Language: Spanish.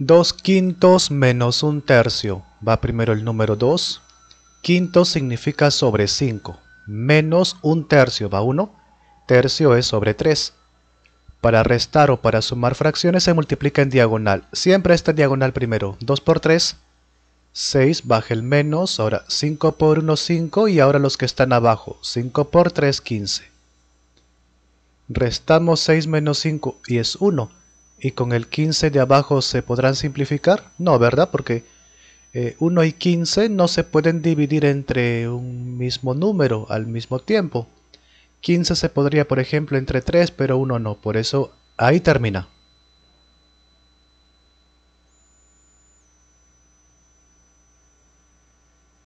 2 quintos menos 1 tercio. Va primero el número 2. Quinto significa sobre 5. Menos 1 tercio va 1. Tercio es sobre 3. Para restar o para sumar fracciones se multiplica en diagonal. Siempre esta diagonal primero. 2 por 3. 6 baja el menos. Ahora 5 por 1 5. Y ahora los que están abajo. 5 por 3 15. Restamos 6 menos 5 y es 1 y con el 15 de abajo se podrán simplificar? No, ¿verdad? Porque 1 eh, y 15 no se pueden dividir entre un mismo número al mismo tiempo. 15 se podría, por ejemplo, entre 3, pero 1 no. Por eso ahí termina.